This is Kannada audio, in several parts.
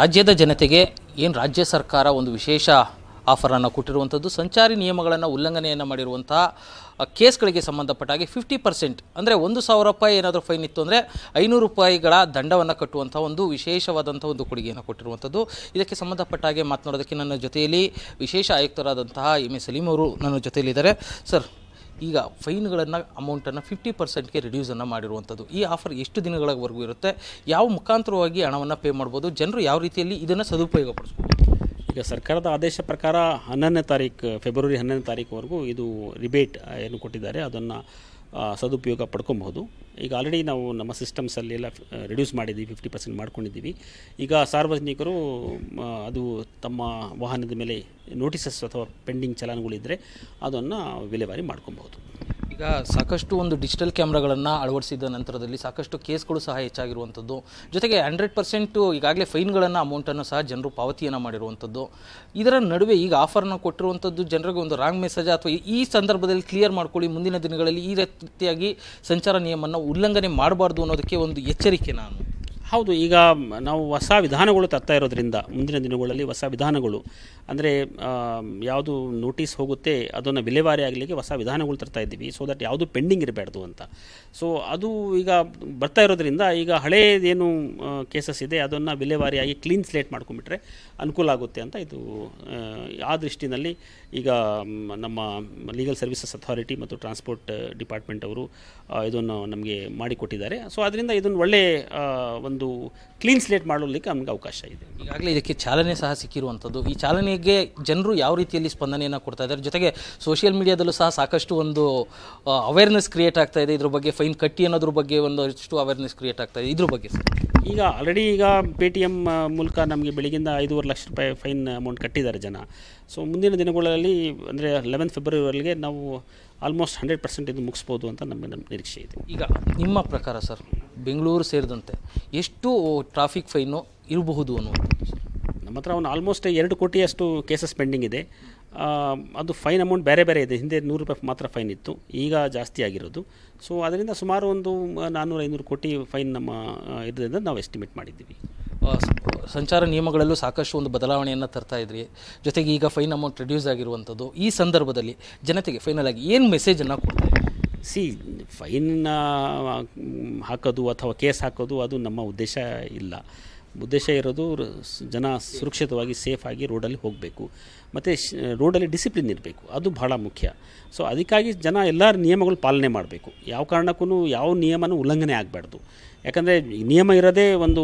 ರಾಜ್ಯದ ಜನತೆಗೆ ಏನು ರಾಜ್ಯ ಸರ್ಕಾರ ಒಂದು ವಿಶೇಷ ಆಫರನ್ನು ಕೊಟ್ಟಿರುವಂಥದ್ದು ಸಂಚಾರಿ ನಿಯಮಗಳನ್ನು ಉಲ್ಲಂಘನೆಯನ್ನು ಮಾಡಿರುವಂಥ ಕೇಸ್ಗಳಿಗೆ ಸಂಬಂಧಪಟ್ಟಾಗಿ ಫಿಫ್ಟಿ ಪರ್ಸೆಂಟ್ ಅಂದರೆ ಒಂದು ಸಾವಿರ ರೂಪಾಯಿ ಏನಾದರೂ ಫೈನ್ ಇತ್ತು ಅಂದರೆ ಐನೂರು ರೂಪಾಯಿಗಳ ದಂಡವನ್ನು ಕಟ್ಟುವಂಥ ಒಂದು ವಿಶೇಷವಾದಂಥ ಒಂದು ಕೊಡುಗೆಯನ್ನು ಕೊಟ್ಟಿರುವಂಥದ್ದು ಇದಕ್ಕೆ ಸಂಬಂಧಪಟ್ಟಾಗೆ ಮಾತನಾಡೋದಕ್ಕೆ ನನ್ನ ಜೊತೆಯಲ್ಲಿ ವಿಶೇಷ ಆಯುಕ್ತರಾದಂತಹ ಎಮ್ ಎ ಸಲೀಂ ಅವರು ನನ್ನ ಜೊತೆಯಲ್ಲಿದ್ದಾರೆ ಸರ್ ಈಗ ಫೈನ್ಗಳನ್ನು ಅಮೌಂಟನ್ನು ಫಿಫ್ಟಿ ಪರ್ಸೆಂಟ್ಗೆ ರಿಡ್ಯೂಸನ್ನು ಮಾಡಿರುವಂಥದ್ದು ಈ ಆಫರ್ ಎಷ್ಟು ದಿನಗಳವರೆಗೂ ಇರುತ್ತೆ ಯಾವ ಮುಖಾಂತರವಾಗಿ ಹಣವನ್ನು ಪೇ ಮಾಡ್ಬೋದು ಜನರು ಯಾವ ರೀತಿಯಲ್ಲಿ ಇದನ್ನು ಸದುಪಯೋಗ ಪಡಿಸ್ಬೋದು ಈಗ ಸರ್ಕಾರದ ಆದೇಶ ಪ್ರಕಾರ ಹನ್ನೊಂದನೇ ತಾರೀಕು ಫೆಬ್ರವರಿ ಹನ್ನೊಂದನೇ ತಾರೀಕುವರೆಗೂ ಇದು ರಿಬೇಟ್ ಏನು ಕೊಟ್ಟಿದ್ದಾರೆ ಅದನ್ನು ಸದುಪಯೋಗ ಪಡ್ಕೊಬಹುದು ಈಗ ಆಲ್ರೆಡಿ ನಾವು ನಮ್ಮ ಎಲ್ಲ ರಿಡ್ಯೂಸ್ ಮಾಡಿದ್ದೀವಿ ಫಿಫ್ಟಿ ಪರ್ಸೆಂಟ್ ಮಾಡ್ಕೊಂಡಿದ್ದೀವಿ ಈಗ ಸಾರ್ವಜನಿಕರು ಅದು ತಮ್ಮ ವಾಹನದ ಮೇಲೆ ನೋಟಿಸಸ್ ಅಥವಾ ಪೆಂಡಿಂಗ್ ಚಲನಗಳಿದ್ದರೆ ಅದನ್ನು ವಿಲೇವಾರಿ ಮಾಡ್ಕೊಬಹುದು ಈಗ ಸಾಕಷ್ಟು ಒಂದು ಡಿಜಿಟಲ್ ಕ್ಯಾಮ್ರಾಗಳನ್ನು ಅಳವಡಿಸಿದ ನಂತರದಲ್ಲಿ ಸಾಕಷ್ಟು ಕೇಸ್ಗಳು ಸಹ ಹೆಚ್ಚಾಗಿರುವಂಥದ್ದು ಜೊತೆಗೆ ಹಂಡ್ರೆಡ್ ಪರ್ಸೆಂಟು ಈಗಾಗಲೇ ಫೈನ್ಗಳನ್ನು ಅಮೌಂಟನ್ನು ಸಹ ಜನರು ಪಾವತಿಯನ್ನು ಮಾಡಿರುವಂಥದ್ದು ಇದರ ನಡುವೆ ಈಗ ಆಫರ್ನ ಕೊಟ್ಟಿರುವಂಥದ್ದು ಜನರಿಗೆ ಒಂದು ರಾಂಗ್ ಮೆಸೇಜ್ ಅಥವಾ ಈ ಸಂದರ್ಭದಲ್ಲಿ ಕ್ಲಿಯರ್ ಮಾಡ್ಕೊಳ್ಳಿ ಮುಂದಿನ ದಿನಗಳಲ್ಲಿ ಈ ರೀತಿಯಾಗಿ ಸಂಚಾರ ನಿಯಮವನ್ನು ಉಲ್ಲಂಘನೆ ಮಾಡಬಾರ್ದು ಅನ್ನೋದಕ್ಕೆ ಒಂದು ಎಚ್ಚರಿಕೆ ನಾನು ಹೌದು ಈಗ ನಾವು ಹೊಸ ವಿಧಾನಗಳು ತರ್ತಾ ಇರೋದ್ರಿಂದ ಮುಂದಿನ ದಿನಗಳಲ್ಲಿ ಹೊಸ ವಿಧಾನಗಳು ಅಂದರೆ ಯಾವುದು ನೋಟಿಸ್ ಹೋಗುತ್ತೆ ಅದನ್ನು ವಿಲೇವಾರಿ ಆಗಲಿಕ್ಕೆ ಹೊಸ ವಿಧಾನಗಳು ತರ್ತಾ ಇದ್ದೀವಿ ಸೊ ದಟ್ ಯಾವುದು ಪೆಂಡಿಂಗ್ ಇರಬಾರ್ದು ಅಂತ ಸೊ ಅದು ಈಗ ಬರ್ತಾ ಇರೋದ್ರಿಂದ ಈಗ ಹಳೇದೇನು ಕೇಸಸ್ ಇದೆ ಅದನ್ನು ವಿಲೇವಾರಿಯಾಗಿ ಕ್ಲೀನ್ ಸ್ಲೇಟ್ ಮಾಡ್ಕೊಂಬಿಟ್ರೆ ಅನುಕೂಲ ಆಗುತ್ತೆ ಅಂತ ಇದು ಆ ದೃಷ್ಟಿನಲ್ಲಿ ಈಗ ನಮ್ಮ ಲೀಗಲ್ ಸರ್ವಿಸಸ್ ಅಥಾರಿಟಿ ಮತ್ತು ಟ್ರಾನ್ಸ್ಪೋರ್ಟ್ ಡಿಪಾರ್ಟ್ಮೆಂಟ್ ಅವರು ಇದನ್ನು ನಮಗೆ ಮಾಡಿಕೊಟ್ಟಿದ್ದಾರೆ ಸೊ ಅದರಿಂದ ಇದೊಂದು ಒಳ್ಳೆಯ ಒಂದು ಒಂದು ಕ್ಲೀನ್ ಸ್ಲೇಟ್ ಮಾಡಲಿಕ್ಕೆ ನಮ್ಗೆ ಅವಕಾಶ ಇದೆ ಈಗಾಗಲೇ ಇದಕ್ಕೆ ಚಾಲನೆ ಸಹ ಸಿಕ್ಕಿರುವಂಥದ್ದು ಈ ಚಾಲನೆಗೆ ಜನರು ಯಾವ ರೀತಿಯಲ್ಲಿ ಸ್ಪಂದನೆಯನ್ನು ಕೊಡ್ತಾ ಇದ್ದಾರೆ ಜೊತೆಗೆ ಸೋಷಿಯಲ್ ಮೀಡಿಯಾದಲ್ಲೂ ಸಹ ಸಾಕಷ್ಟು ಒಂದು ಅವೇರ್ನೆಸ್ ಕ್ರಿಯೇಟ್ ಆಗ್ತಾ ಇದೆ ಇದ್ರ ಬಗ್ಗೆ ಫೈನ್ ಕಟ್ಟಿ ಅನ್ನೋದ್ರ ಬಗ್ಗೆ ಒಂದು ಅಷ್ಟು ಅವೇರ್ನೆಸ್ ಕ್ರಿಯೇಟ್ ಆಗ್ತಾ ಇದೆ ಇದ್ರ ಬಗ್ಗೆ ಸರ್ ಈಗ ಆಲ್ರೆಡಿ ಈಗ ಪೇ ಟಿ ಎಮ್ ಮೂಲಕ ನಮಗೆ ಬೆಳಗ್ಗಿಂದ ಐದೂವರೆ ಲಕ್ಷ ರೂಪಾಯಿ ಫೈನ್ ಅಮೌಂಟ್ ಕಟ್ಟಿದ್ದಾರೆ ಜನ ಸೊ ಮುಂದಿನ ದಿನಗಳಲ್ಲಿ ಅಂದರೆ ಲೆವೆನ್ ಫೆಬ್ರವರಿವರೆಗೆ ನಾವು ಆಲ್ಮೋಸ್ಟ್ ಹಂಡ್ರೆಡ್ ಪರ್ಸೆಂಟ್ ಇದು ಮುಗಿಸ್ಬೋದು ಅಂತ ನಮಗೆ ನಮ್ಮ ನಿರೀಕ್ಷೆ ಇದೆ ಈಗ ನಿಮ್ಮ ಪ್ರಕಾರ ಸರ್ ಬೆಂಗಳೂರು ಸೇರಿದಂತೆ ಎಷ್ಟು ಟ್ರಾಫಿಕ್ ಫೈನು ಇರಬಹುದು ಅನ್ನುವಂಥದ್ದು ನಮ್ಮ ಹತ್ರ ಅವನು ಆಲ್ಮೋಸ್ಟ್ ಎರಡು ಕೋಟಿಯಷ್ಟು ಕೇಸಸ್ ಪೆಂಡಿಂಗ್ ಇದೆ ಅದು ಫೈನ್ ಅಮೌಂಟ್ ಬೇರೆ ಬೇರೆ ಇದೆ ಹಿಂದೆ ನೂರು ರೂಪಾಯಿ ಮಾತ್ರ ಫೈನ್ ಇತ್ತು ಈಗ ಜಾಸ್ತಿ ಆಗಿರೋದು ಸೊ ಅದರಿಂದ ಸುಮಾರು ಒಂದು ನಾನ್ನೂರು ಐನೂರು ಕೋಟಿ ಫೈನ್ ನಮ್ಮ ಇದರಿಂದ ನಾವು ಎಸ್ಟಿಮೇಟ್ ಮಾಡಿದ್ದೀವಿ ಸಂಚಾರ ನಿಯಮಗಳಲ್ಲೂ ಸಾಕಷ್ಟು ಒಂದು ಬದಲಾವಣೆಯನ್ನು ತರ್ತಾ ಇದ್ರಿ ಜೊತೆಗೆ ಈಗ ಫೈನ್ ಅಮೌಂಟ್ ರೆಡ್ಯೂಸ್ ಆಗಿರುವಂಥದ್ದು ಈ ಸಂದರ್ಭದಲ್ಲಿ ಜನತೆಗೆ ಫೈನಲ್ ಆಗಿ ಏನು ಮೆಸೇಜನ್ನು ಕೊಡ್ತಾರೆ ಸಿ ಫೈನ್ ಹಾಕೋದು ಅಥವಾ ಕೇಸ್ ಹಾಕೋದು ಅದು ನಮ್ಮ ಉದ್ದೇಶ ಇಲ್ಲ ಉದ್ದೇಶ ಇರೋದು ಜನ ಸುರಕ್ಷಿತವಾಗಿ ಸೇಫಾಗಿ ರೋಡಲ್ಲಿ ಹೋಗಬೇಕು ಮತ್ತು ರೋಡಲ್ಲಿ ಡಿಸಿಪ್ಲಿನ್ ಇರಬೇಕು ಅದು ಬಹಳ ಮುಖ್ಯ ಸೊ ಅದಕ್ಕಾಗಿ ಜನ ಎಲ್ಲ ನಿಯಮಗಳು ಪಾಲನೆ ಮಾಡಬೇಕು ಯಾವ ಕಾರಣಕ್ಕೂ ಯಾವ ನಿಯಮನೂ ಉಲ್ಲಂಘನೆ ಆಗಬಾರ್ದು ಯಾಕಂದರೆ ನಿಯಮ ಇರೋದೇ ಒಂದು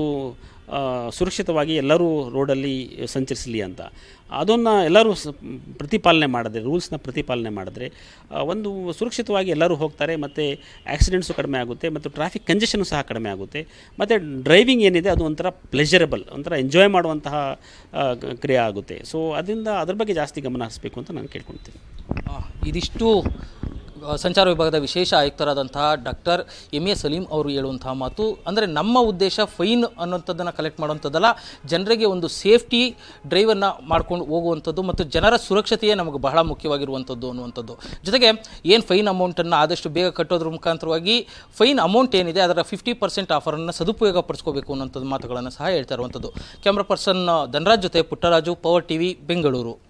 ಸುರಕ್ಷಿತವಾಗಿ ಎಲ್ಲರೂ ರೋಡಲ್ಲಿ ಸಂಚರಿಸಲಿ ಅಂತ ಅದನ್ನು ಎಲ್ಲರೂ ಪ್ರತಿಪಾಲನೆ ಮಾಡಿದ್ರೆ ರೂಲ್ಸ್ನ ಪ್ರತಿಪಾಲನೆ ಮಾಡಿದ್ರೆ ಒಂದು ಸುರಕ್ಷಿತವಾಗಿ ಎಲ್ಲರೂ ಹೋಗ್ತಾರೆ ಮತ್ತು ಆ್ಯಕ್ಸಿಡೆಂಟ್ಸು ಕಡಿಮೆ ಆಗುತ್ತೆ ಮತ್ತು ಟ್ರಾಫಿಕ್ ಕಂಜೆಷನ್ ಸಹ ಕಡಿಮೆ ಆಗುತ್ತೆ ಮತ್ತು ಡ್ರೈವಿಂಗ್ ಏನಿದೆ ಅದು ಒಂಥರ ಪ್ಲೆಜರಬಲ್ ಒಂಥರ ಎಂಜಾಯ್ ಮಾಡುವಂತಹ ಕ್ರಿಯೆ ಆಗುತ್ತೆ ಸೊ ಅದರಿಂದ ಅದ್ರ ಬಗ್ಗೆ ಜಾಸ್ತಿ ಗಮನ ಹರಿಸಬೇಕು ಅಂತ ನಾನು ಕೇಳ್ಕೊಳ್ತೀನಿ ಇದಿಷ್ಟು ಸಂಚಾರ ವಿಭಾಗದ ವಿಶೇಷ ಆಯುಕ್ತರಾದಂತಹ ಡಾಕ್ಟರ್ ಎಮ್ ಎ ಸಲೀಂ ಅವರು ಹೇಳುವಂತಹ ಮಾತು ಅಂದರೆ ನಮ್ಮ ಉದ್ದೇಶ ಫೈನ್ ಅನ್ನೋಂಥದ್ದನ್ನು ಕಲೆಕ್ಟ್ ಮಾಡುವಂಥದ್ದಲ್ಲ ಜನರಿಗೆ ಒಂದು ಸೇಫ್ಟಿ ಡ್ರೈವನ್ನು ಮಾಡ್ಕೊಂಡು ಹೋಗುವಂಥದ್ದು ಮತ್ತು ಜನರ ಸುರಕ್ಷತೆಯೇ ನಮಗೆ ಬಹಳ ಮುಖ್ಯವಾಗಿರುವಂಥದ್ದು ಅನ್ನುವಂಥದ್ದು ಜೊತೆಗೆ ಏನು ಫೈನ್ ಅಮೌಂಟನ್ನು ಆದಷ್ಟು ಬೇಗ ಕಟ್ಟೋದ್ರ ಮುಖಾಂತರವಾಗಿ ಫೈನ್ ಅಮೌಂಟ್ ಏನಿದೆ ಅದರ ಫಿಫ್ಟಿ ಪರ್ಸೆಂಟ್ ಆಫರನ್ನು ಸದುಪಯೋಗ ಪಡಿಸ್ಕೋಬೇಕು ಅನ್ನೋಂಥದ್ದು ಮಾತುಗಳನ್ನು ಸಹ ಹೇಳ್ತಾ ಇರುವಂಥದ್ದು ಕ್ಯಾಮ್ರಾ ಪರ್ಸನ್ ಧನರಾಜ್ ಜೊತೆ ಪುಟ್ಟರಾಜು ಪವರ್ ವಿ ಬೆಂಗಳೂರು